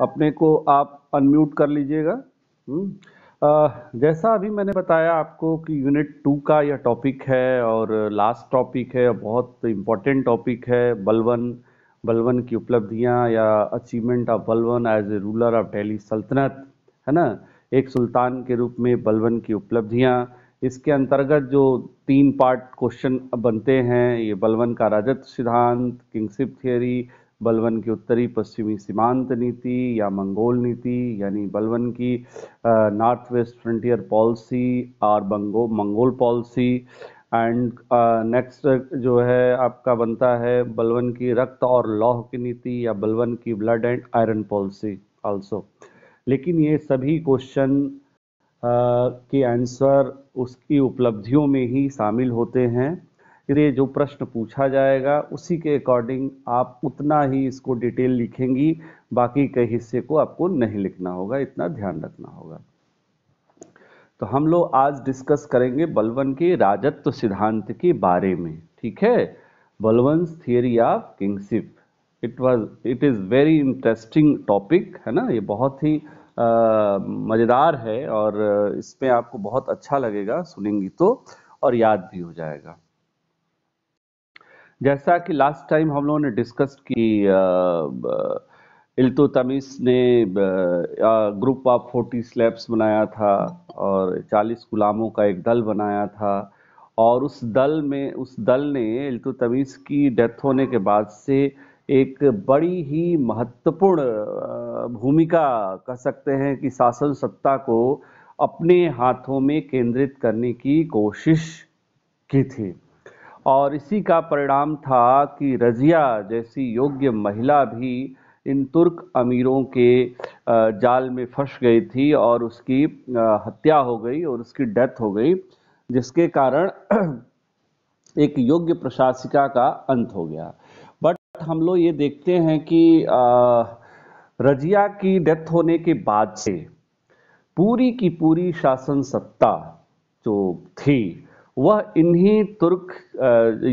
अपने को आप अनम्यूट कर लीजिएगा हम्म। जैसा अभी मैंने बताया आपको कि यूनिट टू का यह टॉपिक है और लास्ट टॉपिक है बहुत इम्पोर्टेंट टॉपिक है बलवन बलवन की उपलब्धियाँ या achievement of Balban as a ruler of Delhi सल्तनत है ना एक सुल्तान के रूप में बलवन की उपलब्धियाँ इसके अंतर्गत जो तीन पार्ट क्वेश्चन बनते हैं ये बलवन का राजत्व सिद्धांत किंगशिप थियोरी बलवन की उत्तरी पश्चिमी सीमांत नीति या मंगोल नीति यानी बलवन की नॉर्थ वेस्ट फ्रंटियर पॉलिसी और बंगो मंगोल पॉलिसी एंड नेक्स्ट जो है आपका बनता है बलवन की रक्त और लौह की नीति या बलवन की blood and iron policy also लेकिन ये सभी क्वेश्चन uh, के आंसर उसकी उपलब्धियों में ही शामिल होते हैं ये जो प्रश्न पूछा जाएगा उसी के अकॉर्डिंग आप उतना ही इसको डिटेल लिखेंगी बाकी के हिस्से को आपको नहीं लिखना होगा इतना ध्यान रखना होगा तो हम लोग आज डिस्कस करेंगे बलवन के राजत्व सिद्धांत के बारे में ठीक है Balban's theory of kingship it was it is very interesting topic है ना ये बहुत ही मज़ेदार है और इसमें आपको बहुत अच्छा लगेगा सुनेंगी तो और याद भी हो जाएगा जैसा कि लास्ट टाइम हम लोगों ने डिस्कस की तमीस ने ग्रुप ऑफ फोर्टी स्लैब्स बनाया था और चालीस गुलामों का एक दल बनाया था और उस दल में उस दल ने तमीस की डेथ होने के बाद से एक बड़ी ही महत्वपूर्ण भूमिका कह सकते हैं कि शासन सत्ता को अपने हाथों में केंद्रित करने की कोशिश की थी और इसी का परिणाम था कि रजिया जैसी योग्य महिला भी इन तुर्क अमीरों के जाल में फंस गई थी और उसकी हत्या हो गई और उसकी डेथ हो गई जिसके कारण एक योग्य प्रशासिका का अंत हो गया बट हम लोग ये देखते हैं कि रजिया की डेथ होने के बाद से पूरी की पूरी शासन सत्ता जो थी वह इन्हीं तुर्क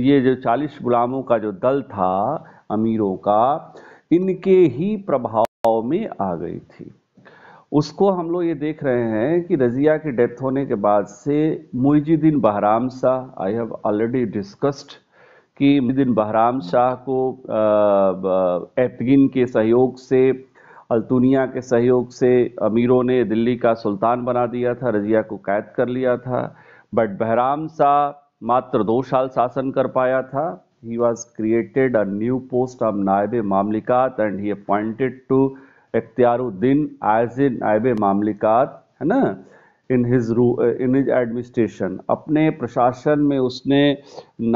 ये जो चालीस गुलामों का जो दल था अमीरों का इनके ही प्रभाव में आ गई थी उसको हम लोग ये देख रहे हैं कि रज़िया के डेथ होने के बाद से Muizuddin Bahram Shah I have already discussed कि मुइजुद्दीन बहराम शाह को एतगिन के सहयोग से अल्तुनिया के सहयोग से अमीरों ने दिल्ली का सुल्तान बना दिया था रज़िया को कैद कर लिया था बट बहराम सा मात्र दो साल शासन कर पाया था he was created a new post of Naib Mamlikat and he appointed to Ikhtiyaruddin as a Naib Mamlikat है ना इन हिज रू इन हिज एडमिनिस्ट्रेशन अपने प्रशासन में उसने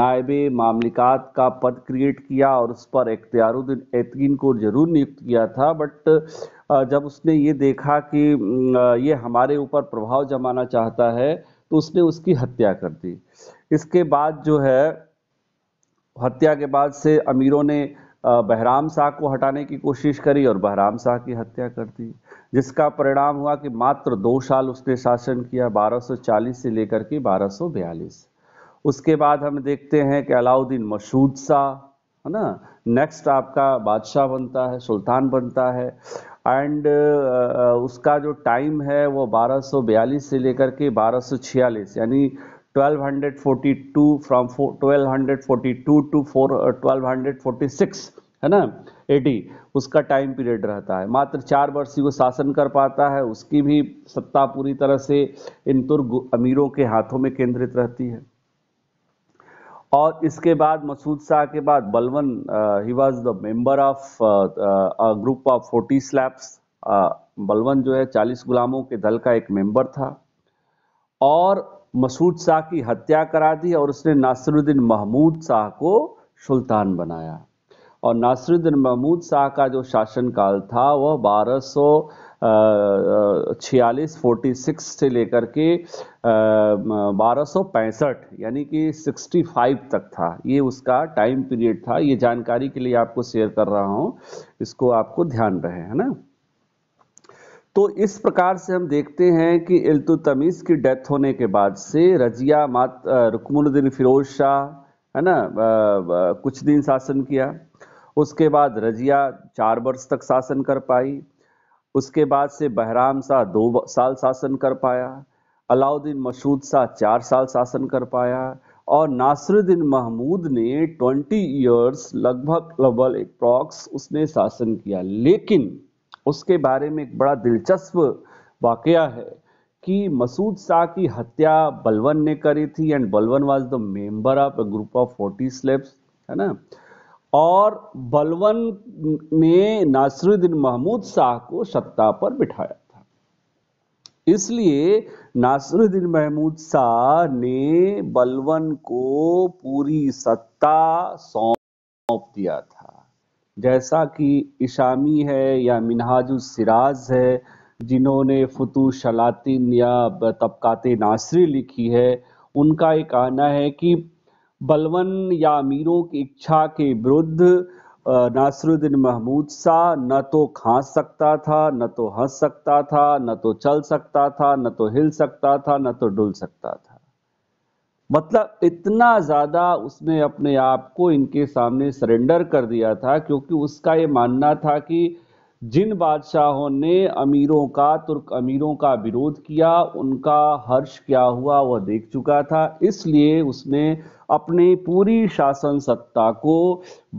नायब मामलिकात का पद क्रिएट किया और उस पर इख्तियारुद्दीन एतकीन को जरूर नियुक्त किया था बट जब उसने ये देखा कि ये हमारे ऊपर प्रभाव जमाना चाहता है तो उसने उसकी हत्या कर दी इसके बाद जो है हत्या के बाद से अमीरों ने बहराम शाह को हटाने की कोशिश करी और बहराम शाह की हत्या कर दी जिसका परिणाम हुआ कि मात्र दो साल उसने शासन किया 1240 से लेकर के 1242 उसके बाद हम देखते हैं कि अलाउद्दीन मसूद शाह है ना नेक्स्ट आपका बादशाह बनता है सुल्तान बनता है एंड uh, uh, उसका जो टाइम है वो 1242 से लेकर के 1246 यानी 1242 फ्रॉम 1242 टू फोर 1246 है ना एटी उसका टाइम पीरियड रहता है मात्र चार वर्ष ही वो शासन कर पाता है उसकी भी सत्ता पूरी तरह से इन तुर्ग अमीरों के हाथों में केंद्रित रहती है और इसके बाद मसूद शाह के बाद Balban he was the member of group of forty slabs Balban जो है चालीस गुलामों के दल का एक मेंबर था और मसूद शाह की हत्या करा दी और उसने नासिरुद्दीन महमूद शाह को सुल्तान बनाया और नासिरुद्दीन महमूद शाह का जो शासनकाल था वह बारह छियालीस फोर्टी सिक्स से लेकर के बारह सौ पैंसठ यानी कि सिक्सटी फाइव तक था ये उसका टाइम पीरियड था ये जानकारी के लिए आपको शेयर कर रहा हूँ इसको आपको ध्यान रहे है ना तो इस प्रकार से हम देखते हैं कि इल्तुतमीज़ की डेथ होने के बाद से रजिया मात रुकमुद्दीन फिरोज शाह है ना आ, आ, कुछ दिन शासन किया उसके बाद रजिया चार वर्ष तक शासन कर पाई उसके बाद से बहराम शाह दो साल शासन कर पाया अलाउद्दीन मसूद शाह चार साल शासन कर पाया और नासरुद्दीन महमूद ने 20 इयर्स लगभग लगभग एक प्रॉक्स उसने शासन किया लेकिन उसके बारे में एक बड़ा दिलचस्प वाक्य है कि मसूद शाह की हत्या बलवन ने करी थी and Balban was the member of a group of forty slabs है ना और बलवन ने नासिरुद्दीन महमूद शाह को सत्ता पर बिठाया था इसलिए नासिरुद्दीन महमूद शाह ने बलवन को पूरी सत्ता सौंप दिया था जैसा कि इशामी है या मिनहाजुल सिराज है जिन्होंने फतू शलातिन या तबकाते नासरी लिखी है उनका ये कहना है कि बलवन या अमीरों की इच्छा के विरुद्ध नासरुद्दीन महमूद सा न तो खांस सकता था न तो हंस सकता था न तो चल सकता था न तो हिल सकता था न तो डुल सकता था मतलब इतना ज़्यादा उसने अपने आप को इनके सामने सरेंडर कर दिया था क्योंकि उसका ये मानना था कि जिन बादशाहों ने अमीरों का तुर्क अमीरों का विरोध किया उनका हर्ष क्या हुआ वह देख चुका था इसलिए उसने अपने पूरी शासन सत्ता को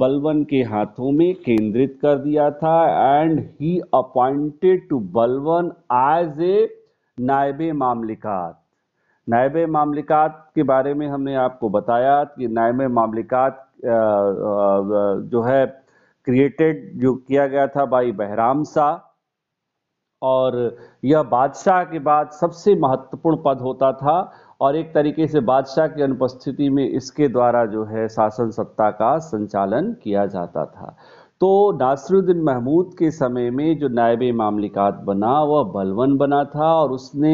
बलवन के हाथों में केंद्रित कर दिया था and he appointed to Balban as a Naib Mamlikat नायब मामलिकात के बारे में हमने आपको बताया कि नायब मामलिकात जो है क्रिएटेड जो किया गया था बाई बहराम शाह और यह बादशाह के बाद सबसे महत्वपूर्ण पद होता था और एक तरीके से बादशाह की अनुपस्थिति में इसके द्वारा जो है शासन सत्ता का संचालन किया जाता था तो नासिरुद्दीन महमूद के समय में जो नायब मामलिकात बना वह बलवन बना था और उसने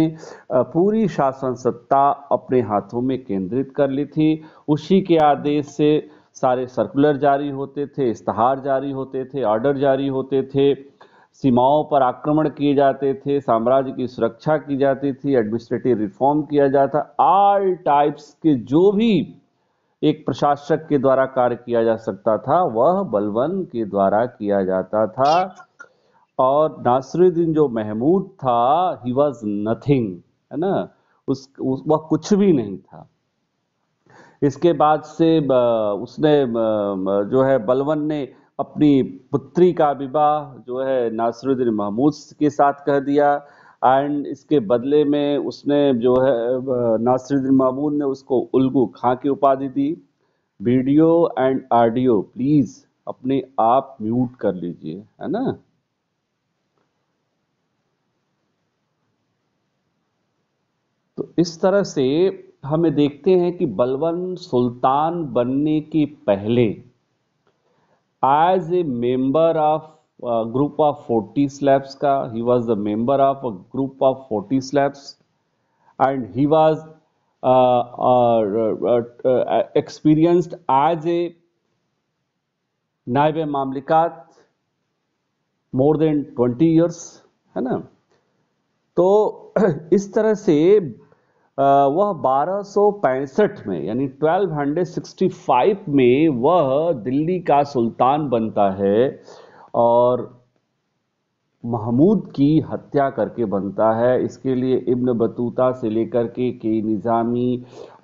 पूरी शासन सत्ता अपने हाथों में केंद्रित कर ली थी उसी के आदेश से सारे सर्कुलर जारी होते थे इश्तहार जारी होते थे ऑर्डर जारी होते थे सीमाओं पर आक्रमण किए जाते थे साम्राज्य की सुरक्षा की जाती थी एडमिनिस्ट्रेटिव रिफॉर्म किया जाता ऑल टाइप्स के जो भी एक प्रशासक के द्वारा कार्य किया जा सकता था वह बलवन के द्वारा किया जाता था और नासरुद्दीन जो महमूद था ही वॉज नथिंग है ना उस, उस वह कुछ भी नहीं था इसके बाद से उसने जो है बलवन ने अपनी पुत्री का विवाह जो है नासिरुद्दीन महमूद के साथ कर दिया एंड इसके बदले में उसने जो है नासरुद्दीन महमूद ने उसको उल्गू खां की उपाधि दी वीडियो एंड ऑडियो प्लीज़ अपने आप म्यूट कर लीजिए है ना तो इस तरह से हमें देखते हैं कि बलवन सुल्तान बनने के पहले as a member of group of forty slabs का he was the member of a group of forty slabs and he was experienced as a Naib Mamlikat more than twenty years है ना तो इस तरह से वह बारह में यानी 1265 में वह दिल्ली का सुल्तान बनता है और महमूद की हत्या करके बनता है इसके लिए इब्न बतूता से लेकर के के निज़ामी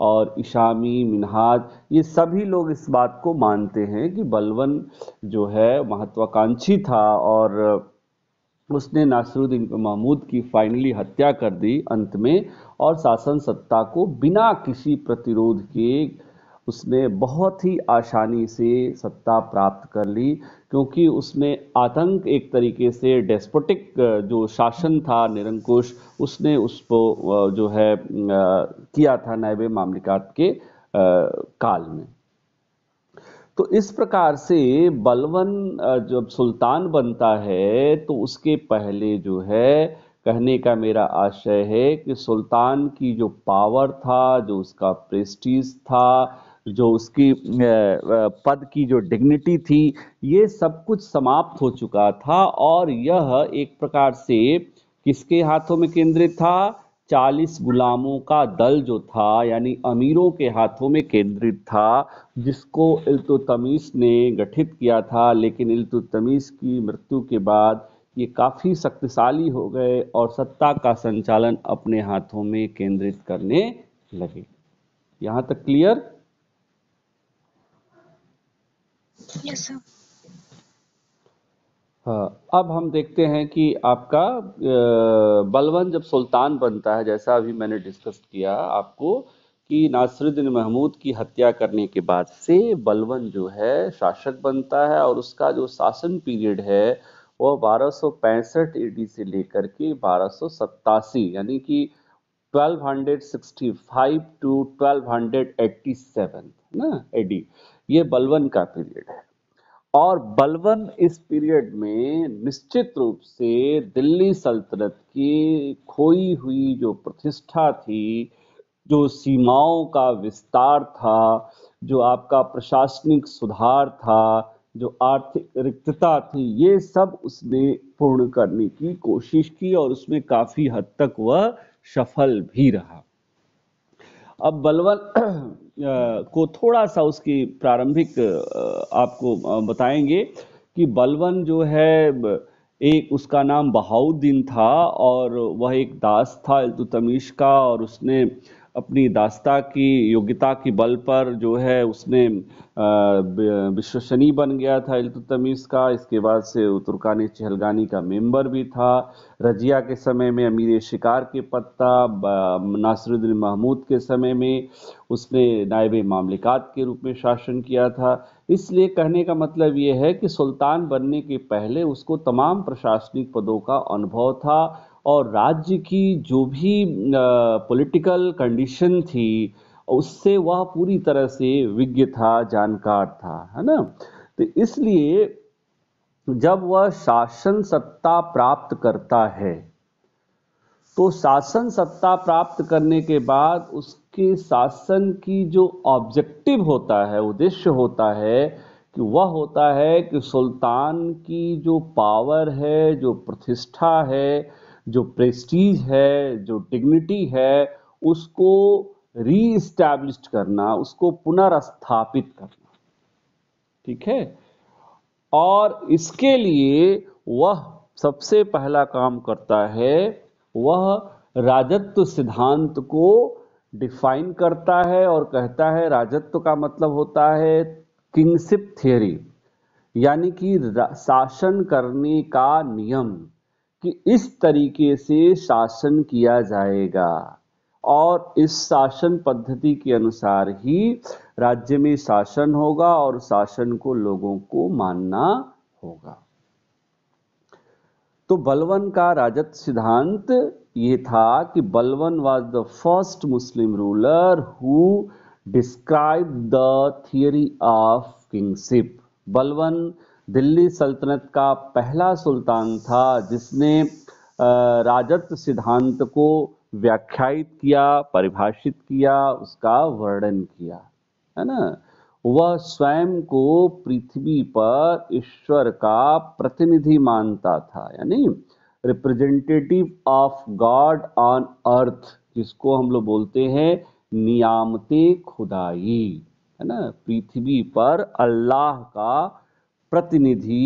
और इशामी मिनहाज ये सभी लोग इस बात को मानते हैं कि बलवन जो है महत्वाकांक्षी था और उसने नासरुद्दीन महमूद की फाइनली हत्या कर दी अंत में और शासन सत्ता को बिना किसी प्रतिरोध के उसने बहुत ही आसानी से सत्ता प्राप्त कर ली क्योंकि उसने आतंक एक तरीके से डेस्पोटिक जो शासन था निरंकुश उसने उसको जो है किया था नैबे मामलिकात के काल में तो इस प्रकार से बलवन जब सुल्तान बनता है तो उसके पहले जो है कहने का मेरा आशय है कि सुल्तान की जो पावर था जो उसका प्रेस्टीज था जो उसकी पद की जो डिग्निटी थी ये सब कुछ समाप्त हो चुका था और यह एक प्रकार से किसके हाथों में केंद्रित था चालीस गुलामों का दल जो था यानी अमीरों के हाथों में केंद्रित था जिसको इल्तुतमीस ने गठित किया था लेकिन इल्तुतमीस की मृत्यु के बाद ये काफ़ी शक्तिशाली हो गए और सत्ता का संचालन अपने हाथों में केंद्रित करने लगे यहाँ तक क्लियर yes, sir. हाँ अब हम देखते हैं कि आपका बलवन जब सुल्तान बनता है जैसा अभी मैंने डिस्कस किया आपको कि नासरुद्दीन महमूद की हत्या करने के बाद से बलवन जो है शासक बनता है और उसका जो शासन पीरियड है वह बारह सौ पैंसठ ईडी से लेकर के बारह सौ यानी कि 1265 टू 1287 ना एडी ये बलवन का पीरियड है और बलवन इस पीरियड में निश्चित रूप से दिल्ली सल्तनत की खोई हुई जो प्रतिष्ठा थी जो सीमाओं का विस्तार था जो आपका प्रशासनिक सुधार था जो आर्थिक रिक्तता थी ये सब उसने पूर्ण करने की कोशिश की और उसमें काफ़ी हद तक वह सफल भी रहा अब बलवन को थोड़ा सा उसकी प्रारंभिक आपको बताएंगे कि बलवन जो है एक उसका नाम बहाउद्दीन था और वह एक दास था इल्तुतमीश का और उसने अपनी दास्ता की योग्यता की बल पर जो है उसने विश्वसनीय बन गया था इल्तुतमीज़ का इसके बाद से तुर्कानी चहलगानी का मेंबर भी था रजिया के समय में अमीर शिकार के पत्ता नासरुद्दीन महमूद के समय में उसने नायब मामलिकात के रूप में शासन किया था इसलिए कहने का मतलब ये है कि सुल्तान बनने के पहले उसको तमाम प्रशासनिक पदों का अनुभव था और राज्य की जो भी पॉलिटिकल कंडीशन थी उससे वह पूरी तरह से विज्ञ था जानकार था है ना तो इसलिए जब वह शासन सत्ता प्राप्त करता है तो शासन सत्ता प्राप्त करने के बाद उसके शासन की जो ऑब्जेक्टिव होता है उद्देश्य होता है कि वह होता है कि सुल्तान की जो पावर है जो प्रतिष्ठा है जो प्रेस्टीज है जो डिग्निटी है उसको रीस्टैब्लिश करना उसको पुनर्स्थापित करना ठीक है और इसके लिए वह सबसे पहला काम करता है वह राजत्व सिद्धांत को डिफाइन करता है और कहता है राजत्व का मतलब होता है किंगशिप थियरी यानी कि शासन करने का नियम कि इस तरीके से शासन किया जाएगा और इस शासन पद्धति के अनुसार ही राज्य में शासन होगा और शासन को लोगों को मानना होगा तो बलवन का राजत सिद्धांत ये था कि Balban was the first Muslim ruler who describe the theory of kingship Balban Delhi सल्तनत का पहला सुल्तान था जिसने राजत्व सिद्धांत को व्याख्यायित किया परिभाषित किया उसका वर्णन किया है ना वह स्वयं को पृथ्वी पर ईश्वर का प्रतिनिधि मानता था यानी representative of God on earth जिसको हम लोग बोलते हैं नियामते खुदाई है ना पृथ्वी पर अल्लाह का प्रतिनिधि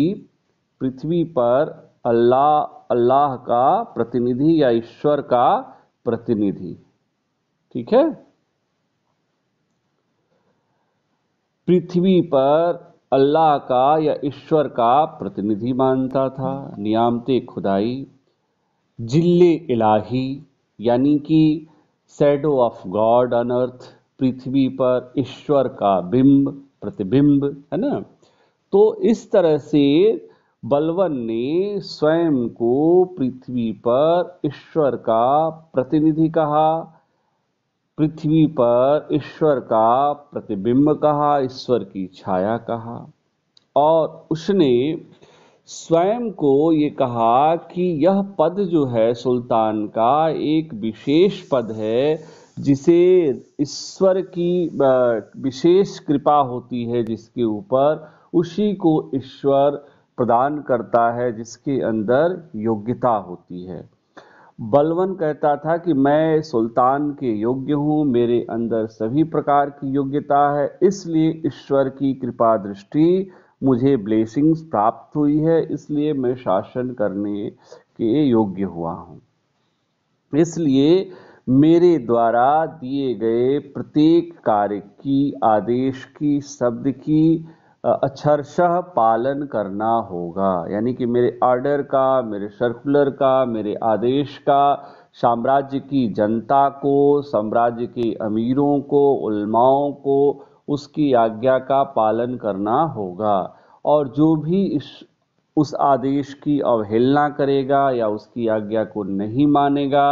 पृथ्वी पर अल्लाह अल्लाह का प्रतिनिधि या ईश्वर का प्रतिनिधि ठीक है पृथ्वी पर अल्लाह का या ईश्वर का प्रतिनिधि मानता था नियामते खुदाई जिल्ले इलाही यानी कि shadow of God on earth पृथ्वी पर ईश्वर का बिंब प्रतिबिंब है ना तो इस तरह से बलवन ने स्वयं को पृथ्वी पर ईश्वर का प्रतिनिधि कहा पृथ्वी पर ईश्वर का प्रतिबिंब कहा ईश्वर की छाया कहा और उसने स्वयं को ये कहा कि यह पद जो है सुल्तान का एक विशेष पद है जिसे ईश्वर की विशेष कृपा होती है जिसके ऊपर उसी को ईश्वर प्रदान करता है जिसके अंदर योग्यता होती है बलवन कहता था कि मैं सुल्तान के योग्य हूँ मेरे अंदर सभी प्रकार की योग्यता है इसलिए ईश्वर की कृपा दृष्टि मुझे ब्लेसिंग्स प्राप्त हुई है इसलिए मैं शासन करने के योग्य हुआ हूँ इसलिए मेरे द्वारा दिए गए प्रत्येक कार्य की आदेश की शब्द की अक्षरशः पालन करना होगा यानी कि मेरे ऑर्डर का मेरे सर्कुलर का मेरे आदेश का साम्राज्य की जनता को साम्राज्य के अमीरों को उलमाओं को उसकी आज्ञा का पालन करना होगा और जो भी इस उस आदेश की अवहेलना करेगा या उसकी आज्ञा को नहीं मानेगा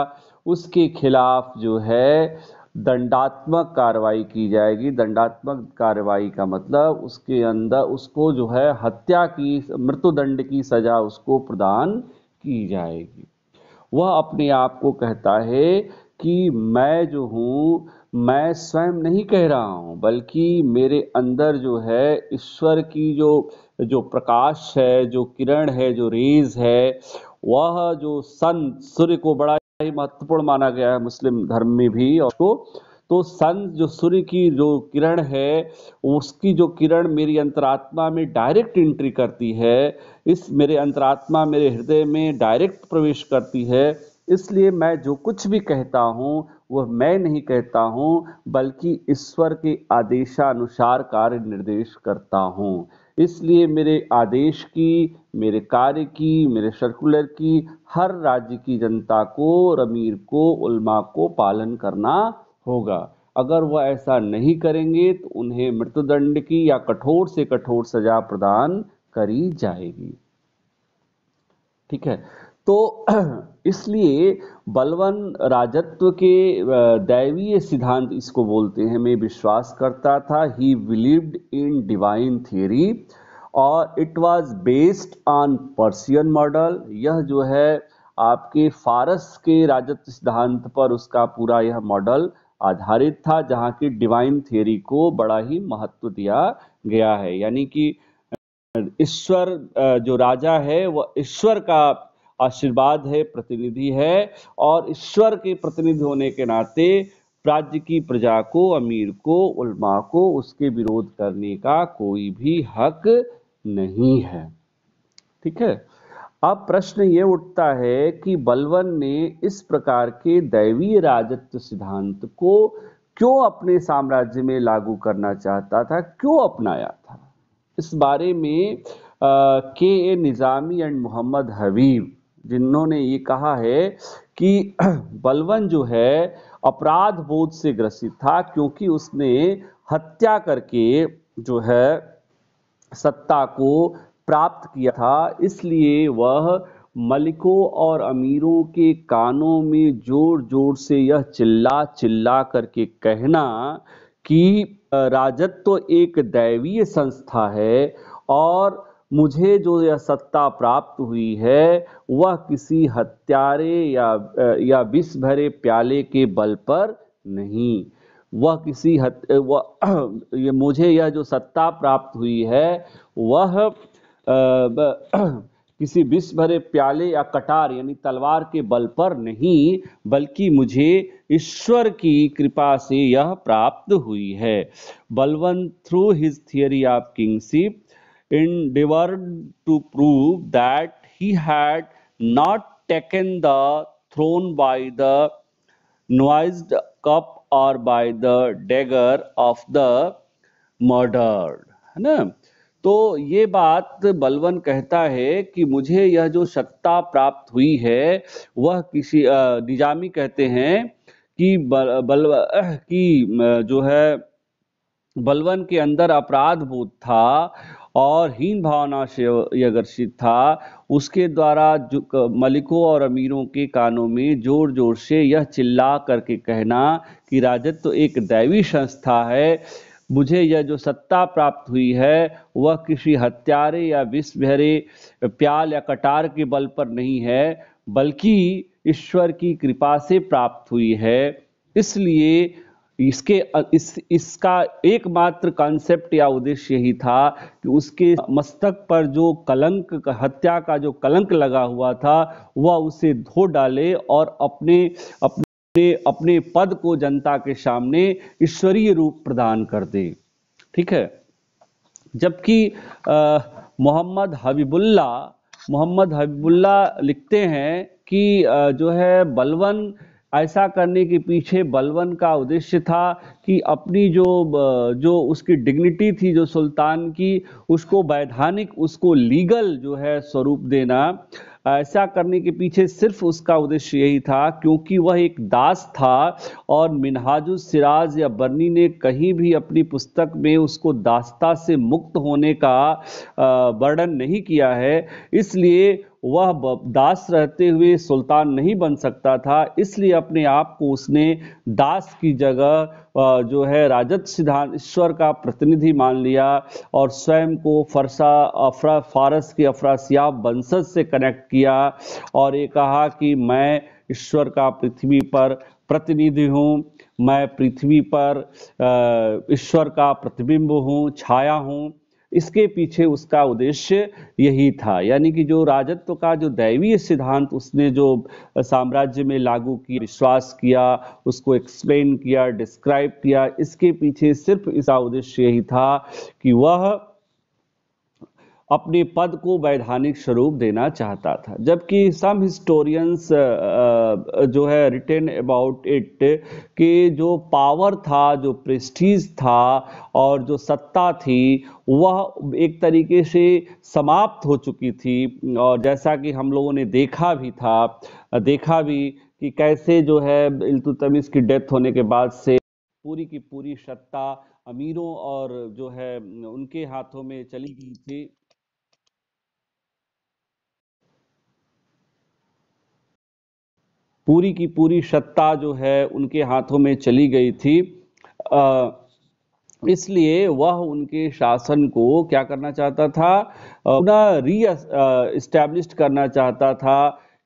उसके खिलाफ जो है दंडात्मक कार्रवाई की जाएगी दंडात्मक कार्रवाई का मतलब उसके अंदर उसको जो है हत्या की मृत्युदंड की सजा उसको प्रदान की जाएगी वह अपने आप को कहता है कि मैं जो हूँ मैं स्वयं नहीं कह रहा हूँ बल्कि मेरे अंदर जो है ईश्वर की जो जो प्रकाश है जो किरण है जो रेज है वह जो सन सूर्य को बड़ा ही महत्वपूर्ण माना गया है मुस्लिम धर्म में भी और उसको तो सन जो सूर्य की जो किरण है उसकी जो किरण मेरी अंतरात्मा में डायरेक्ट एंट्री करती है इस मेरे अंतरात्मा मेरे हृदय में डायरेक्ट प्रवेश करती है इसलिए मैं जो कुछ भी कहता हूँ वह मैं नहीं कहता हूँ बल्कि ईश्वर के आदेशानुसार कार्य निर्देश करता हूँ इसलिए मेरे आदेश की मेरे कार्य की मेरे सर्कुलर की हर राज्य की जनता को रमीर को उल्मा को पालन करना होगा अगर वह ऐसा नहीं करेंगे तो उन्हें मृत्युदंड की या कठोर से कठोर सजा प्रदान करी जाएगी ठीक है तो इसलिए बलवन राजत्व के दैवीय सिद्धांत इसको बोलते हैं मैं विश्वास करता था he believed in divine theory और it was based on Persian model यह जो है आपके फारस के राजत्व सिद्धांत पर उसका पूरा यह मॉडल आधारित था जहाँ की डिवाइन थियरी को बड़ा ही महत्व दिया गया है यानी कि ईश्वर जो राजा है वह ईश्वर का आशीर्वाद है प्रतिनिधि है और ईश्वर के प्रतिनिधि होने के नाते राज्य की प्रजा को अमीर को उलमा को उसके विरोध करने का कोई भी हक नहीं है ठीक है अब प्रश्न ये उठता है कि बलवन ने इस प्रकार के दैवीय राजत्व सिद्धांत को क्यों अपने साम्राज्य में लागू करना चाहता था क्यों अपनाया था इस बारे में आ, के ए निज़ामी एंड मोहम्मद हबीब जिन्होंने ये कहा है कि बलवन जो है अपराध बोध से ग्रसित था क्योंकि उसने हत्या करके जो है सत्ता को प्राप्त किया था इसलिए वह मलिकों और अमीरों के कानों में जोर जोर से यह चिल्ला चिल्ला करके कहना कि राजत्व तो एक दैवीय संस्था है और मुझे जो यह सत्ता प्राप्त हुई है वह किसी हत्यारे या या विष भरे प्याले के बल पर नहीं वह किसी हत, वह ये मुझे यह जो सत्ता प्राप्त हुई है वह किसी विष भरे प्याले या कटार यानी तलवार के बल पर नहीं बल्कि मुझे ईश्वर की कृपा से यह प्राप्त हुई है Balban through his theory of kingship endeavored to prove that he had not taken the throne by the noised cup or by the dagger of the murdered है ना तो ये बात बलवन कहता है कि मुझे यह जो सत्ता प्राप्त हुई है वह किसी निजामी कहते हैं कि बल, बल की जो है बलवन के अंदर अपराध बोध था और हीन भावना से अग्रसित था उसके द्वारा जो मलिकों और अमीरों के कानों में जोर जोर से यह चिल्ला करके कहना कि राजत्व तो एक दैवी संस्था है मुझे यह जो सत्ता प्राप्त हुई है वह किसी हत्यारे या विष प्याल या कटार के बल पर नहीं है बल्कि ईश्वर की कृपा से प्राप्त हुई है इसलिए इसके इस इसका एकमात्र कॉन्सेप्ट या उद्देश्य यही था कि उसके मस्तक पर जो कलंक हत्या का जो कलंक लगा हुआ था वह उसे धो डाले और अपने अपने अपने पद को जनता के सामने ईश्वरीय रूप प्रदान कर दे ठीक है जबकि मोहम्मद हबीबुल्ला मोहम्मद हबीबुल्ला लिखते हैं कि जो है बलवन ऐसा करने के पीछे बलवन का उद्देश्य था कि अपनी जो जो उसकी डिग्निटी थी जो सुल्तान की उसको वैधानिक उसको लीगल जो है स्वरूप देना ऐसा करने के पीछे सिर्फ उसका उद्देश्य यही था क्योंकि वह एक दास था और मिनहाजुल सिराज या बर्नी ने कहीं भी अपनी पुस्तक में उसको दास्ता से मुक्त होने का वर्णन नहीं किया है इसलिए वह दास रहते हुए सुल्तान नहीं बन सकता था इसलिए अपने आप को उसने दास की जगह जो है राजद ईश्वर का प्रतिनिधि मान लिया और स्वयं को फरसा अफरा फारस के अफरासियाब वंशज से कनेक्ट किया और ये कहा कि मैं ईश्वर का पृथ्वी पर प्रतिनिधि हूँ मैं पृथ्वी पर ईश्वर का प्रतिबिंब हूँ छाया हूँ इसके पीछे उसका उद्देश्य यही था यानी कि जो राजत्व का जो दैवीय सिद्धांत उसने जो साम्राज्य में लागू किया विश्वास किया उसको एक्सप्लेन किया डिस्क्राइब किया इसके पीछे सिर्फ इसका उद्देश्य यही था कि वह अपने पद को वैधानिक स्वरूप देना चाहता था जबकि सम हिस्टोरियंस जो है रिटेन अबाउट इट कि जो पावर था जो प्रेस्टीज था और जो सत्ता थी वह एक तरीके से समाप्त हो चुकी थी और जैसा कि हम लोगों ने देखा भी था देखा भी कि कैसे जो है इल्तुतमिस की डेथ होने के बाद से पूरी की पूरी सत्ता अमीरों और जो है उनके हाथों में चली गई थी पूरी की पूरी सत्ता जो है उनके हाथों में चली गई थी इसलिए वह उनके शासन को क्या करना चाहता था पुनः री इस्टेब्लिश करना चाहता था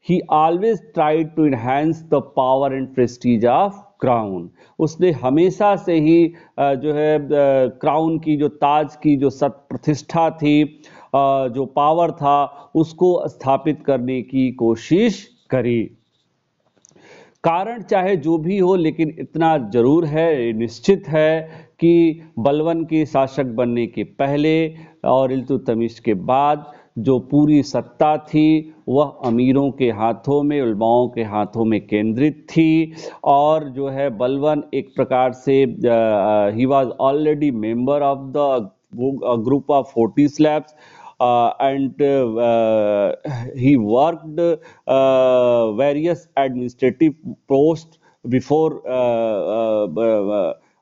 he always tried to enhance the power and prestige of crown उसने हमेशा से ही जो है क्राउन की जो ताज की जो सत प्रतिष्ठा थी जो पावर था उसको स्थापित करने की कोशिश करी कारण चाहे जो भी हो लेकिन इतना जरूर है निश्चित है कि बलवन के शासक बनने के पहले और इल्तुतमिश के बाद जो पूरी सत्ता थी वह अमीरों के हाथों में उलमाओं के हाथों में केंद्रित थी और जो है बलवन एक प्रकार से he was already member of the group of forty slabs Uh, and uh, uh, he worked various administrative posts before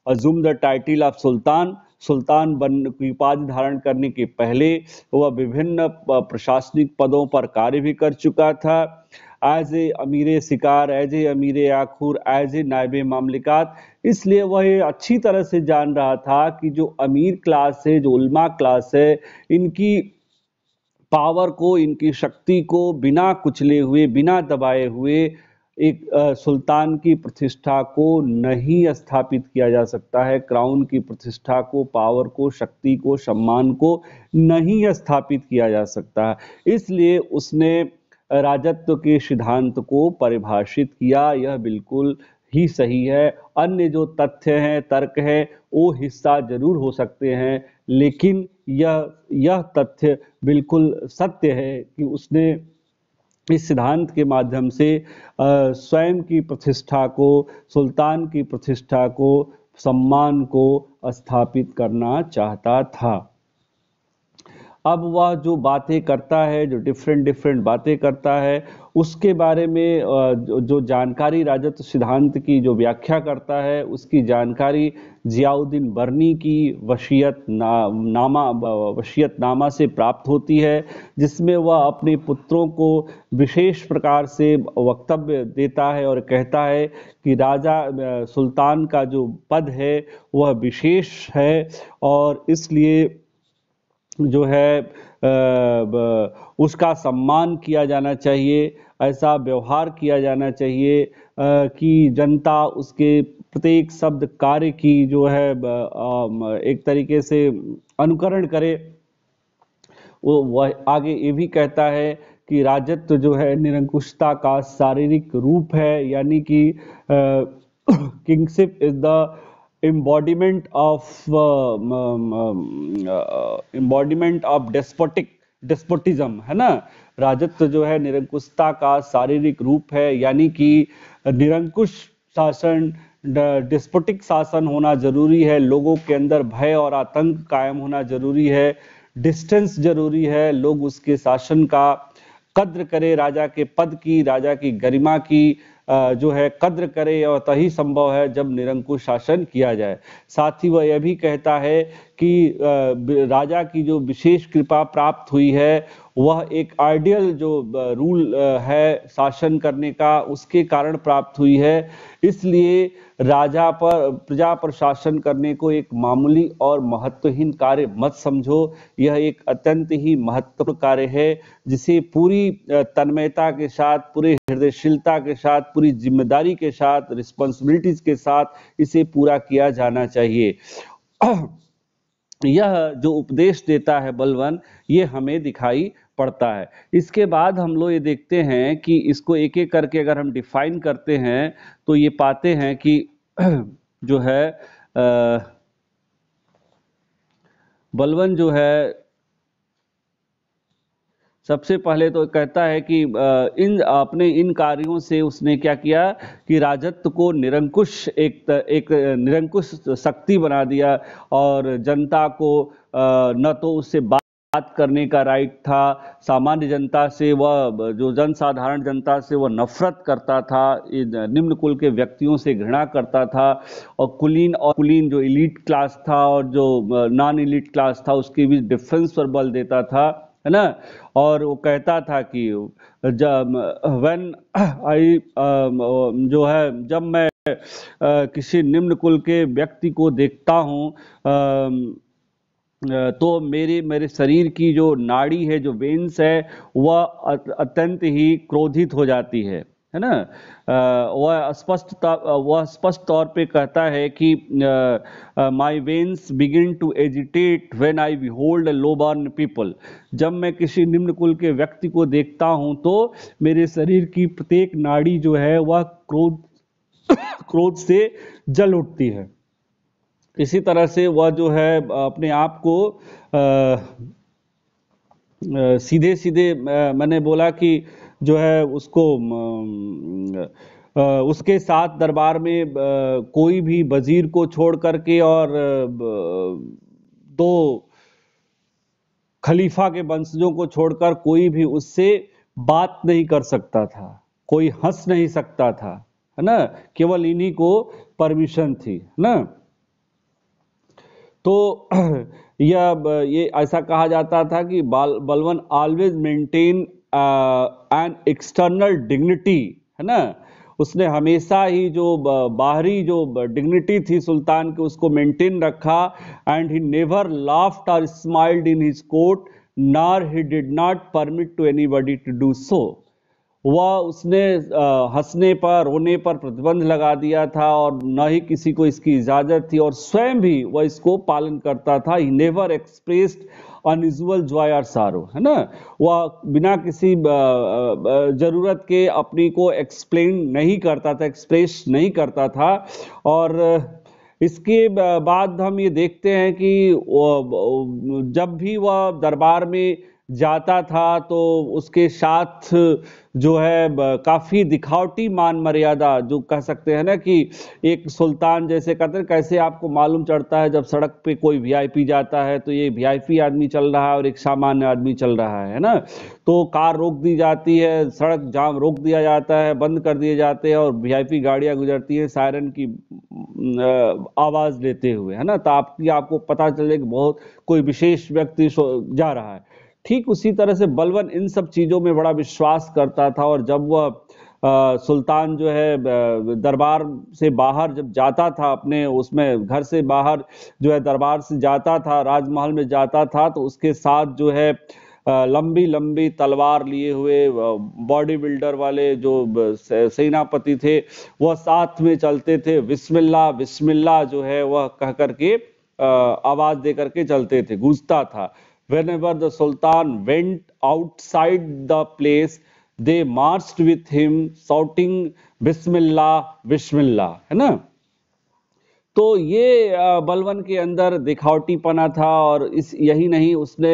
assumed the title of Sultan. सुल्तान बन की उपाधि धारण करने के पहले वह विभिन्न प्रशासनिक पदों पर कार्य भी कर चुका था एज ए अमीर शिकार एज ए अमीर आखूर एज ए नायब मामलिकात इसलिए वह अच्छी तरह से जान रहा था कि जो अमीर क्लास है जो उल्मा क्लास है इनकी पावर को इनकी शक्ति को बिना कुचले हुए बिना दबाए हुए एक सुल्तान की प्रतिष्ठा को नहीं स्थापित किया जा सकता है क्राउन की प्रतिष्ठा को पावर को शक्ति को सम्मान को नहीं स्थापित किया जा सकता है इसलिए उसने राजत्व के सिद्धांत को परिभाषित किया यह बिल्कुल ही सही है अन्य जो तथ्य हैं तर्क है वो हिस्सा जरूर हो सकते हैं लेकिन यह यह तथ्य बिल्कुल सत्य है कि उसने इस सिद्धांत के माध्यम से स्वयं की प्रतिष्ठा को सुल्तान की प्रतिष्ठा को सम्मान को स्थापित करना चाहता था अब वह जो बातें करता है जो डिफरेंट डिफरेंट बातें करता है उसके बारे में जो जानकारी राजत्व सिद्धांत की जो व्याख्या करता है उसकी जानकारी जियाउद्दीन बर्नी की वशियत ना, नामा वशियत नामा से प्राप्त होती है जिसमें वह अपने पुत्रों को विशेष प्रकार से वक्तव्य देता है और कहता है कि राजा सुल्तान का जो पद है वह विशेष है और इसलिए जो है उसका सम्मान किया जाना चाहिए ऐसा व्यवहार किया जाना चाहिए कि जनता उसके प्रत्येक शब्द कार्य की जो है एक तरीके से अनुकरण करे वो वह आगे ये भी कहता है कि राजत्व जो है निरंकुशता का शारीरिक रूप है यानी कि kingship is the embodiment of uh, um, um, uh, embodiment of despotic despotism है ना राजत्व जो है निरंकुशता का शारीरिक रूप है यानी कि निरंकुश शासन डिस्पोटिक शासन होना जरूरी है लोगों के अंदर भय और आतंक कायम होना जरूरी है डिस्टेंस जरूरी है लोग उसके शासन का कद्र करें राजा के पद की राजा की गरिमा की जो है कद्र करे और तही संभव है जब निरंकुश शासन किया जाए साथ ही वह यह भी कहता है कि राजा की जो विशेष कृपा प्राप्त हुई है वह एक आइडियल जो रूल है शासन करने का उसके कारण प्राप्त हुई है इसलिए राजा पर प्रजा पर शासन करने को एक मामूली और महत्वहीन कार्य मत समझो यह एक अत्यंत ही महत्वपूर्ण कार्य है जिसे पूरी तन्मयता के साथ पूरे हृदयशीलता के साथ पूरी जिम्मेदारी के साथ रिस्पॉन्सिबिलिटीज के साथ इसे पूरा किया जाना चाहिए यह जो उपदेश देता है बलवन ये हमें दिखाई पड़ता है इसके बाद हम लोग ये देखते हैं कि इसको एक एक करके अगर हम डिफाइन करते हैं तो ये पाते हैं कि जो है बलवन जो है सबसे पहले तो कहता है कि इन अपने इन कार्यों से उसने क्या किया कि राजत्व को निरंकुश एक एक निरंकुश शक्ति बना दिया और जनता को न तो उससे बात बात करने का राइट था सामान्य जनता से वह जो जन साधारण जनता से वह नफरत करता था निम्न कुल के व्यक्तियों से घृणा करता था और कुलीन और कुलीन जो इलीट क्लास था और जो नॉन इलीट क्लास था उसके बीच डिफरेंस पर बल देता था है ना और वो कहता था कि जब वेन आई जो है जब मैं किसी निम्न कुल के व्यक्ति को देखता हूँ तो मेरे मेरे शरीर की जो नाड़ी है जो वेन्स है वह अत्यंत ही क्रोधित हो जाती है है ना वह स्पष्ट वह स्पष्ट तौर पे कहता है कि my veins begin to agitate when I behold low born people जब मैं किसी निम्न कुल के व्यक्ति को देखता हूँ तो मेरे शरीर की प्रत्येक नाड़ी जो है वह क्रोध क्रोध से जल उठती है इसी तरह से वह जो है अपने आप को सीधे सीधे मैंने बोला कि जो है उसको उसके साथ दरबार में कोई भी वजीर को छोड़ करके और दो खलीफा के वंशजों को छोड़कर कोई भी उससे बात नहीं कर सकता था कोई हंस नहीं सकता था है ना केवल इन्हीं को परमिशन थी है ना तो यह ये ऐसा कहा जाता था कि बाल Balban always maintain an external dignity है ना उसने हमेशा ही जो बाहरी जो डिग्निटी थी सुल्तान की उसको मेंटेन रखा एंड ही नेवर लाफ्ट और smiled in his court nor he did not permit to anybody to do so वह उसने हंसने पर रोने पर प्रतिबंध लगा दिया था और न ही किसी को इसकी इजाज़त थी और स्वयं भी वह इसको पालन करता था he never expressed unusual joy or sorrow है ना वह बिना किसी ज़रूरत के अपनी को एक्सप्लेन नहीं करता था एक्सप्रेस नहीं करता था और इसके बाद हम ये देखते हैं कि जब भी वह दरबार में जाता था तो उसके साथ जो है काफ़ी दिखावटी मान मर्यादा जो कह सकते हैं ना कि एक सुल्तान जैसे कहते हैं कैसे आपको मालूम चढ़ता है जब सड़क पे कोई वीआईपी जाता है तो ये वीआईपी आदमी चल रहा है और एक सामान्य आदमी चल रहा है ना तो कार रोक दी जाती है सड़क जाम रोक दिया जाता है बंद कर दिए जाते हैं और वी गाड़ियाँ गुजरती हैं सायरन की आवाज़ लेते हुए है ना तो आपकी आपको पता चले कि बहुत कोई विशेष व्यक्ति जा रहा है ठीक उसी तरह से बलवन इन सब चीज़ों में बड़ा विश्वास करता था और जब वह सुल्तान जो है दरबार से बाहर जब जाता था अपने उसमें घर से बाहर जो है दरबार से जाता था राजमहल में जाता था तो उसके साथ जो है लंबी लंबी तलवार लिए हुए बॉडी बिल्डर वाले जो सेनापति थे वह साथ में चलते थे बिस्मिल्ला बिस्मिल्ला जो है वह कह करके आवाज़ दे करके चलते थे गूंजता था whenever the sultan went outside the place they marched with him shouting bismillah bismillah hai na तो ये बलवन के अंदर दिखावटीपना था और इस यही नहीं उसने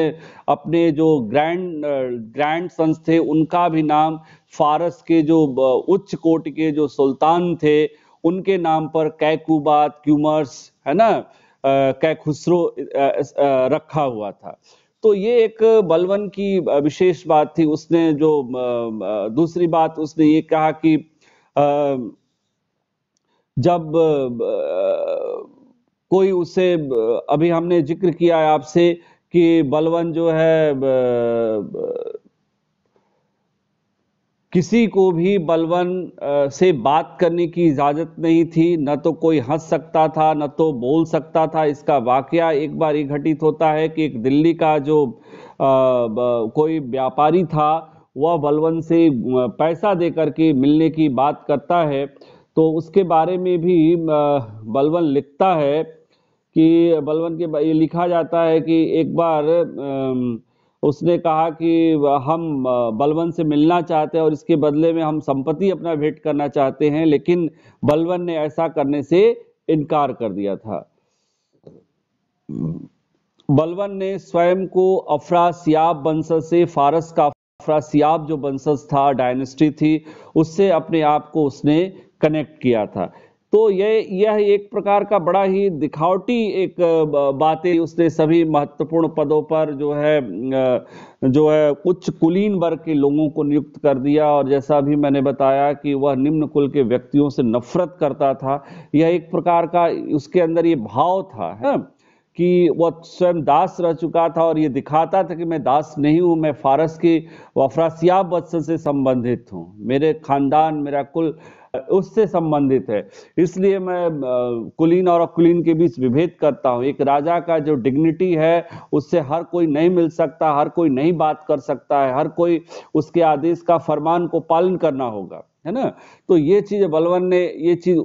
अपने जो ग्रैंड ग्रैंड सन्स थे उनका भी नाम फारस के जो उच्च कोट के जो सुल्तान थे उनके नाम पर कैकूबात क्यूमर्स है ना कैखुसरो रखा हुआ था तो ये एक बलवन की विशेष बात थी उसने जो दूसरी बात उसने ये कहा कि जब कोई उसे अभी हमने जिक्र किया है आपसे कि बलवन जो है किसी को भी बलवन से बात करने की इजाज़त नहीं थी न तो कोई हंस सकता था न तो बोल सकता था इसका वाक्य एक बार ये घटित होता है कि एक दिल्ली का जो कोई व्यापारी था वह बलवन से पैसा दे करके मिलने की बात करता है तो उसके बारे में भी बलवन लिखता है कि बलवन के ये लिखा जाता है कि एक बार आ, उसने कहा कि हम बलवन से मिलना चाहते हैं और इसके बदले में हम संपत्ति अपना भेंट करना चाहते हैं लेकिन बलवन ने ऐसा करने से इनकार कर दिया था बलवन ने स्वयं को अफरासियाब वंशज से फारस का अफरासियाब जो वंशज था डायनेस्टी थी उससे अपने आप को उसने कनेक्ट किया था तो यह यह एक प्रकार का बड़ा ही दिखावटी एक बातें उसने सभी महत्वपूर्ण पदों पर जो है जो है उच्च कुलीन वर्ग के लोगों को नियुक्त कर दिया और जैसा भी मैंने बताया कि वह निम्न कुल के व्यक्तियों से नफरत करता था यह एक प्रकार का उसके अंदर ये भाव था है कि वह स्वयं दास रह चुका था और ये दिखाता था कि मैं दास नहीं हूँ मैं फारस के वफरासियाब वत्सल से संबंधित हूँ मेरे खानदान मेरा कुल उससे संबंधित है इसलिए मैं कुलीन और अकुलीन के बीच विभेद करता हूँ एक राजा का जो डिग्निटी है उससे हर कोई नहीं मिल सकता हर कोई नहीं बात कर सकता है हर कोई उसके आदेश का फरमान को पालन करना होगा है ना तो ये चीज बलवन ने ये चीज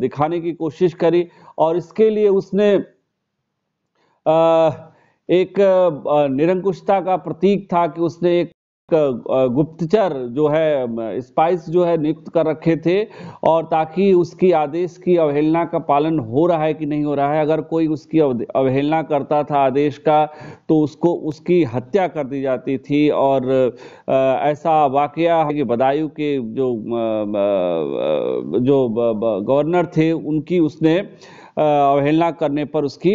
दिखाने की कोशिश करी और इसके लिए उसने एक निरंकुशता का प्रतीक था कि उसने एक गुप्तचर जो है स्पाइस जो है नियुक्त कर रखे थे और ताकि उसकी आदेश की अवहेलना का पालन हो रहा है कि नहीं हो रहा है अगर कोई उसकी अवहेलना करता था आदेश का तो उसको उसकी हत्या कर दी जाती थी और ऐसा वाक्य है कि बदायूं के जो जो गवर्नर थे उनकी उसने अवहेलना करने पर उसकी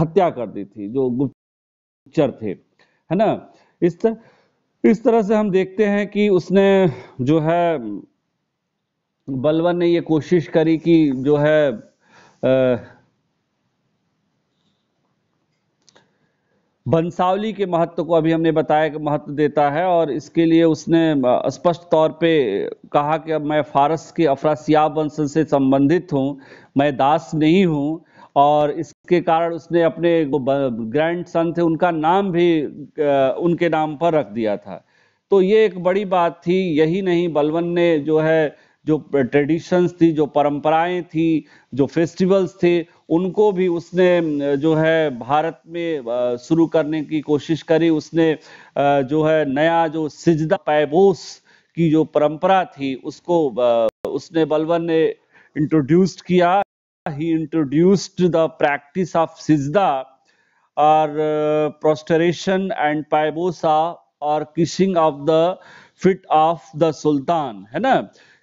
हत्या कर दी थी जो गुप्तचर थे है ना इस तरह इस तरह से हम देखते हैं कि उसने जो है बलवन ने ये कोशिश करी कि जो है बंसावली के महत्व को अभी हमने बताया कि महत्व देता है और इसके लिए उसने स्पष्ट तौर पे कहा कि अब मैं फारस के अफरासियाब वंश से संबंधित हूँ मैं दास नहीं हूँ और इसके कारण उसने अपने ग्रैंड सन थे उनका नाम भी उनके नाम पर रख दिया था तो ये एक बड़ी बात थी यही नहीं बलवन ने जो है जो ट्रेडिशंस थी जो परंपराएं थी जो फेस्टिवल्स थे उनको भी उसने जो है भारत में शुरू करने की कोशिश करी उसने जो है नया जो सिजदा पैबोस की जो परंपरा थी उसको उसने बलवन ने इंट्रोड्यूस्ड किया he introduced the practice of sijda or uh, prostration and paibosa or kissing of the feet of the sultan hai na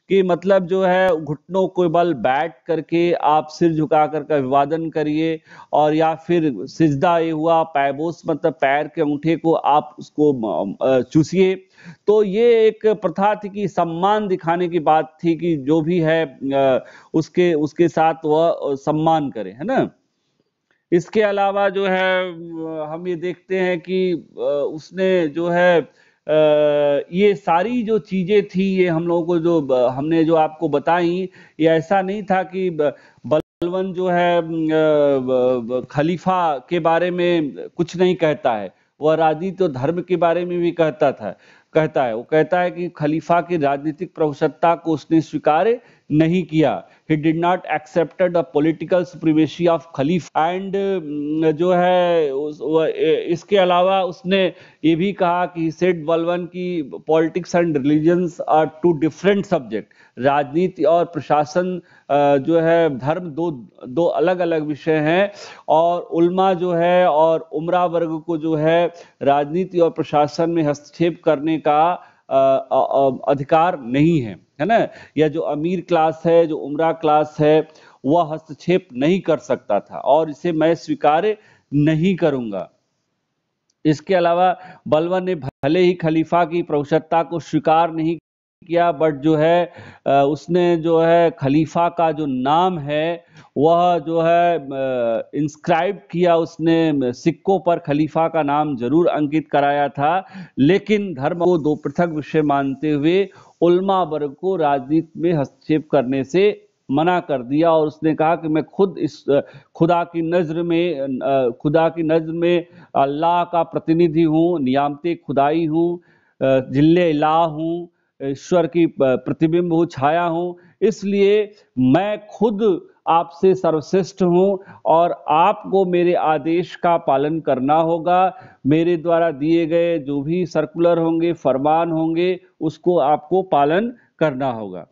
कि मतलब जो है घुटनों को बल बैठ करके आप सिर झुका कर का अभिवादन करिए और या फिर सिजदा ये हुआ पैबोस मतलब पैर के अंगूठे को आप उसको चूसिए तो ये एक प्रथा थी कि सम्मान दिखाने की बात थी कि जो भी है उसके उसके साथ वह सम्मान करे है ना इसके अलावा जो है हम ये देखते हैं कि उसने जो है ये सारी जो चीज़ें थी ये हम लोगों को जो हमने जो आपको बताई ये ऐसा नहीं था कि बलवन जो है खलीफा के बारे में कुछ नहीं कहता है वह राजनीति तो धर्म के बारे में भी कहता था कहता है वो कहता है कि खलीफा की राजनीतिक प्रभुसत्ता को उसने स्वीकारे नहीं किया he did not accepted the political supremacy of Khalif and जो है उस, इसके अलावा उसने ये भी कहा कि सेट बलवन की politics and religions are two different subject राजनीति और प्रशासन जो है धर्म दो दो अलग अलग विषय हैं और उल्मा जो है और उमरा वर्ग को जो है राजनीति और प्रशासन में हस्तक्षेप करने का अधिकार नहीं है है ना या जो अमीर क्लास है जो उमरा क्लास है वह हस्तक्षेप नहीं कर सकता था और इसे मैं स्वीकार नहीं करूंगा इसके अलावा बलवन ने भले ही खलीफा की प्रवशत्ता को स्वीकार नहीं किया बट जो है उसने जो है खलीफा का जो नाम है वह जो है इंस्क्राइब किया उसने सिक्कों पर खलीफा का नाम जरूर अंकित कराया था लेकिन धर्म को दो पृथक विषय मानते हुए उल्मा वर्ग को राजनीति में हस्तक्षेप करने से मना कर दिया और उसने कहा कि मैं खुद इस खुदा की नज़र में खुदा की नज़र में अल्लाह का प्रतिनिधि हूँ नियामते खुदाई हूँ जिले ला हूँ ईश्वर की प्रतिबिंब हूँ छाया हूँ इसलिए मैं खुद आपसे सर्वश्रेष्ठ हूँ और आपको मेरे आदेश का पालन करना होगा मेरे द्वारा दिए गए जो भी सर्कुलर होंगे फरमान होंगे उसको आपको पालन करना होगा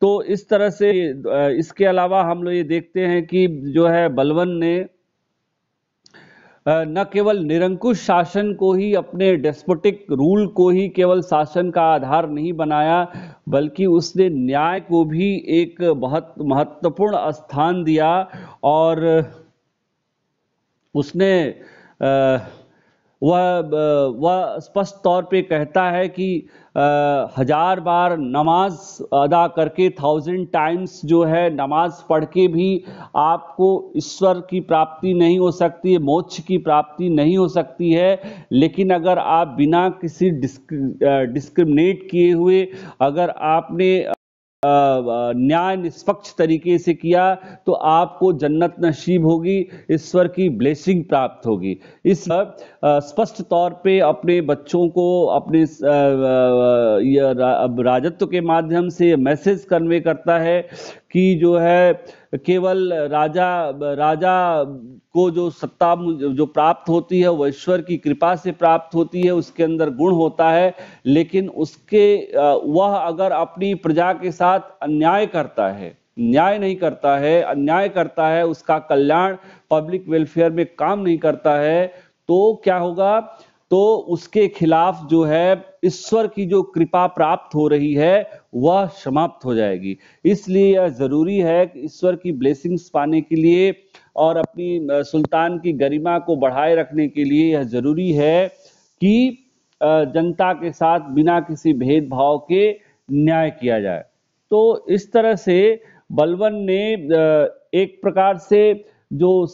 तो इस तरह से इसके अलावा हम लोग ये देखते हैं कि जो है बलवन ने न केवल निरंकुश शासन को ही अपने डेस्पोटिक रूल को ही केवल शासन का आधार नहीं बनाया बल्कि उसने न्याय को भी एक बहुत महत्वपूर्ण स्थान दिया और उसने आ, वह वह स्पष्ट तौर पे कहता है कि हज़ार बार नमाज अदा करके थाउजेंड टाइम्स जो है नमाज पढ़ के भी आपको ईश्वर की प्राप्ति नहीं हो सकती है मोक्ष की प्राप्ति नहीं हो सकती है लेकिन अगर आप बिना किसी डिस्क डिस्क्रिमिनेट किए हुए अगर आपने न्याय निष्पक्ष तरीके से किया तो आपको जन्नत नसीब होगी ईश्वर की ब्लेसिंग प्राप्त होगी इस स्पष्ट तौर पे अपने बच्चों को अपने राजत्व के माध्यम से मैसेज कन्वे करता है कि जो है केवल राजा राजा को जो सत्ता जो प्राप्त होती है वो ईश्वर की कृपा से प्राप्त होती है उसके अंदर गुण होता है लेकिन उसके वह अगर अपनी प्रजा के साथ अन्याय करता है न्याय नहीं करता है अन्याय करता है उसका कल्याण पब्लिक वेलफेयर में काम नहीं करता है तो क्या होगा तो उसके खिलाफ जो है ईश्वर की जो कृपा प्राप्त हो रही है वह समाप्त हो जाएगी इसलिए यह ज़रूरी है कि ईश्वर की ब्लेसिंग्स पाने के लिए और अपनी सुल्तान की गरिमा को बढ़ाए रखने के लिए यह ज़रूरी है कि जनता के साथ बिना किसी भेदभाव के न्याय किया जाए तो इस तरह से बलवन ने एक प्रकार से जो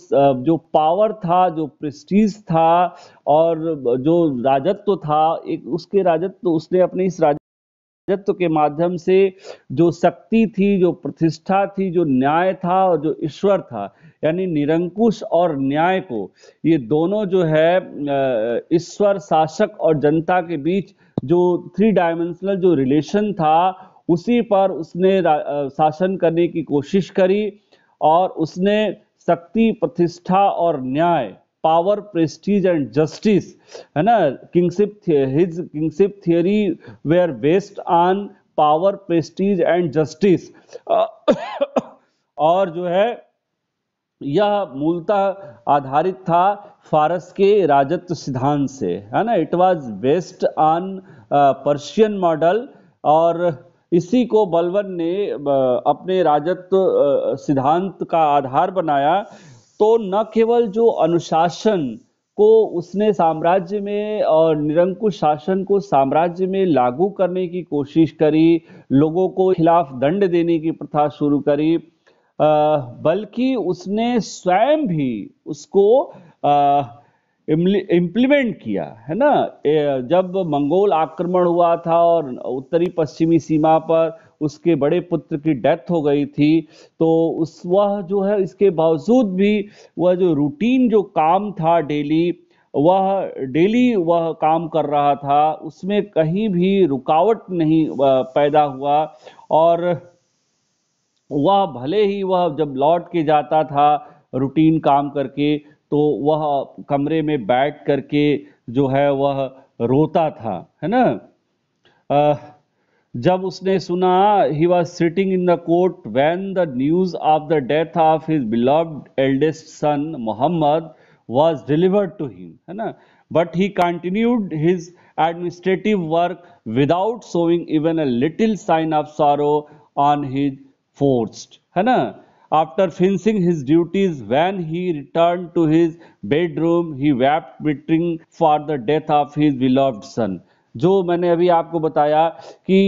जो पावर था जो प्रेस्टीज था और जो राजत्व था एक उसके राजत्व उसने अपने इस राज राजत्व के माध्यम से जो शक्ति थी जो प्रतिष्ठा थी जो न्याय था और जो ईश्वर था यानी निरंकुश और न्याय को ये दोनों जो है ईश्वर शासक और जनता के बीच जो थ्री डायमेंशनल जो रिलेशन था उसी पर उसने शासन करने की कोशिश करी और उसने शक्ति प्रतिष्ठा और न्याय पावर प्रेस्टीज एंड जस्टिस है ना kingship his kingship theory are based on power prestige and justice और जो है यह मूलतः आधारित था फारस के राजत्व सिद्धांत से है ना it was based on Persian model और इसी को बलवन ने अपने राजत्व सिद्धांत का आधार बनाया तो न केवल जो अनुशासन को उसने साम्राज्य में और निरंकुश शासन को साम्राज्य में लागू करने की कोशिश करी लोगों को खिलाफ दंड देने की प्रथा शुरू करी बल्कि उसने स्वयं भी उसको इम्प्लीमेंट किया है ना जब मंगोल आक्रमण हुआ था और उत्तरी पश्चिमी सीमा पर उसके बड़े पुत्र की डेथ हो गई थी तो उस वह जो है इसके बावजूद भी वह जो रूटीन जो काम था डेली वह डेली वह काम कर रहा था उसमें कहीं भी रुकावट नहीं पैदा हुआ और वह भले ही वह जब लौट के जाता था रूटीन काम करके तो वह कमरे में बैठ करके जो है वह रोता था है ना आ, जब उसने सुना he was sitting in the court when the news of the death of his beloved eldest son Mohammad was delivered to him है ना but he continued his administrative work without showing even a little sign of sorrow on his forced है ना After finishing his duties, when he returned to his bedroom, he wept bitterly for the death of his beloved son. जो मैंने अभी आपको बताया कि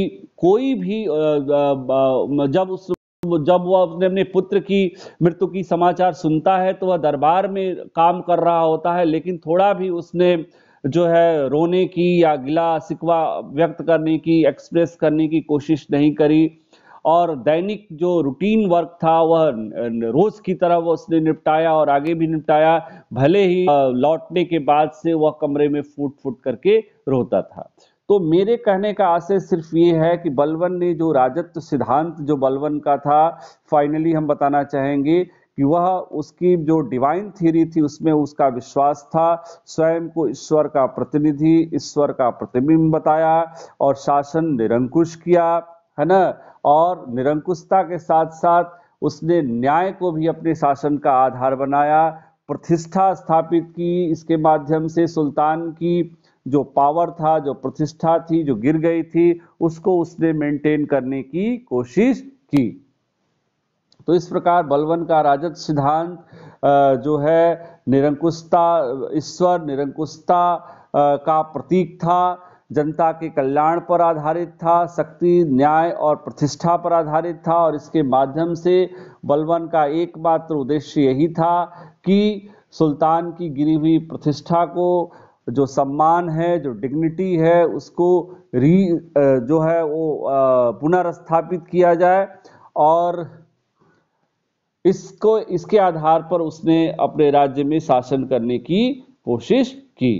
कोई भी जब उस जब वह अपने अपने पुत्र की मृत्यु की समाचार सुनता है तो वह दरबार में काम कर रहा होता है लेकिन थोड़ा भी उसने जो है रोने की या गिला सिकवा व्यक्त करने की एक्सप्रेस करने की कोशिश नहीं करी और दैनिक जो रूटीन वर्क था वह रोज की तरह वह उसने निपटाया और आगे भी निपटाया भले ही लौटने के बाद से वह कमरे में फूट फूट करके रोता था तो मेरे कहने का आशय सिर्फ ये है कि बलवन ने जो राजत्व सिद्धांत जो बलवन का था फाइनली हम बताना चाहेंगे कि वह उसकी जो डिवाइन थ्योरी थी उसमें उसका विश्वास था स्वयं को ईश्वर का प्रतिनिधि ईश्वर का प्रतिबिंब बताया और शासन निरंकुश किया है ना और निरंकुशता के साथ साथ उसने न्याय को भी अपने शासन का आधार बनाया प्रतिष्ठा स्थापित की इसके माध्यम से सुल्तान की जो पावर था जो प्रतिष्ठा थी जो गिर गई थी उसको उसने मेंटेन करने की कोशिश की तो इस प्रकार बलवन का राजद सिद्धांत जो है निरंकुशता ईश्वर निरंकुशता का प्रतीक था जनता के कल्याण पर आधारित था शक्ति न्याय और प्रतिष्ठा पर आधारित था और इसके माध्यम से बलवन का एकमात्र उद्देश्य यही था कि सुल्तान की गिरी हुई प्रतिष्ठा को जो सम्मान है जो डिग्निटी है उसको री जो है वो पुनर्स्थापित किया जाए और इसको इसके आधार पर उसने अपने राज्य में शासन करने की कोशिश की